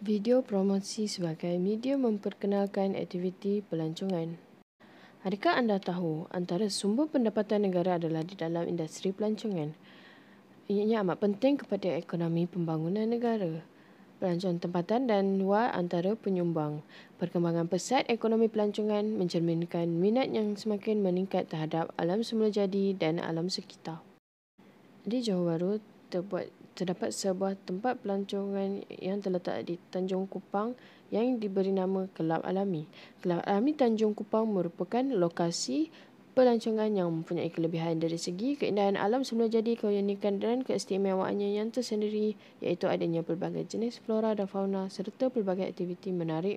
Video promosi sebagai media memperkenalkan aktiviti pelancongan. Adakah anda tahu antara sumber pendapatan negara adalah di dalam industri pelancongan? Ianya amat penting kepada ekonomi pembangunan negara. Pelancongan tempatan dan luar antara penyumbang. Perkembangan pesat ekonomi pelancongan mencerminkan minat yang semakin meningkat terhadap alam semula jadi dan alam sekitar. Di Johor Bahru, terbuat terdapat sebuah tempat pelancongan yang terletak di Tanjung Kupang yang diberi nama Kelab Alami. Kelab Alami Tanjung Kupang merupakan lokasi pelancongan yang mempunyai kelebihan dari segi keindahan alam semula jadi keunikan dan keistimewaannya yang tersendiri iaitu adanya pelbagai jenis flora dan fauna serta pelbagai aktiviti menarik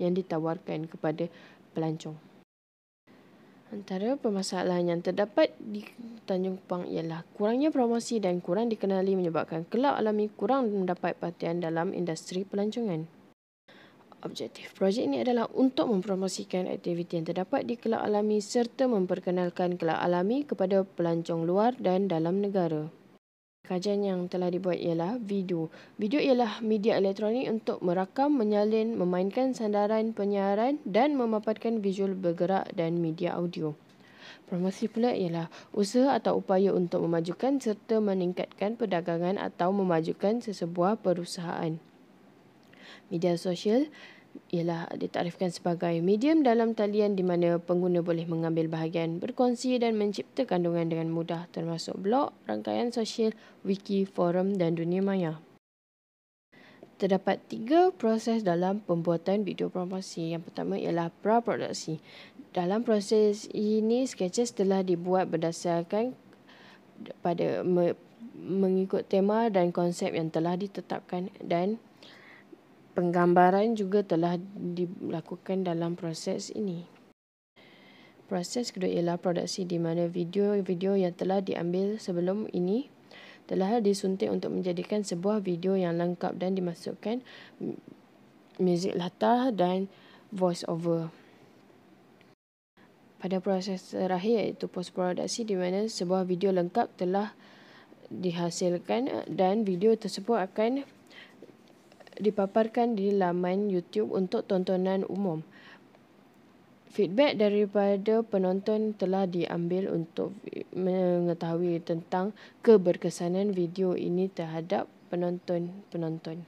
yang ditawarkan kepada pelancong. Antara permasalahan yang terdapat di Tanjung Pang ialah kurangnya promosi dan kurang dikenali menyebabkan kelab alami kurang mendapat perhatian dalam industri pelancongan. Objektif projek ini adalah untuk mempromosikan aktiviti yang terdapat di kelab alami serta memperkenalkan kelab alami kepada pelancong luar dan dalam negara. Kajian yang telah dibuat ialah video. Video ialah media elektronik untuk merakam, menyalin, memainkan sandaran penyiaran dan memaparkan visual bergerak dan media audio. Promosi pula ialah usaha atau upaya untuk memajukan serta meningkatkan perdagangan atau memajukan sesebuah perusahaan. Media sosial, ialah ditarifkan sebagai medium dalam talian di mana pengguna boleh mengambil bahagian berkongsi dan mencipta kandungan dengan mudah termasuk blog, rangkaian sosial, wiki, forum dan dunia maya. Terdapat tiga proses dalam pembuatan video promosi. Yang pertama ialah pra-produksi. Dalam proses ini, sketches telah dibuat berdasarkan pada mengikut tema dan konsep yang telah ditetapkan dan penggambaran juga telah dilakukan dalam proses ini. Proses kedua ialah produksi di mana video-video yang telah diambil sebelum ini telah disuntik untuk menjadikan sebuah video yang lengkap dan dimasukkan muzik latar dan voice over. Pada proses terakhir iaitu post produksi di mana sebuah video lengkap telah dihasilkan dan video tersebut akan dipaparkan di laman YouTube untuk tontonan umum. Feedback daripada penonton telah diambil untuk mengetahui tentang keberkesanan video ini terhadap penonton-penonton.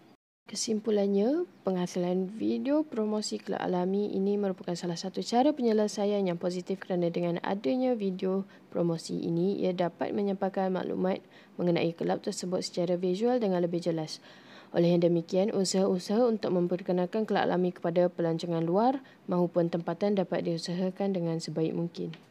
Kesimpulannya, penghasilan video promosi kelab alami ini merupakan salah satu cara penyelesaian yang positif kerana dengan adanya video promosi ini, ia dapat menyampaikan maklumat mengenai kelab tersebut secara visual dengan lebih jelas. Oleh yang demikian, usaha-usaha untuk memperkenalkan kelak lami kepada pelancongan luar maupun tempatan dapat diusahakan dengan sebaik mungkin.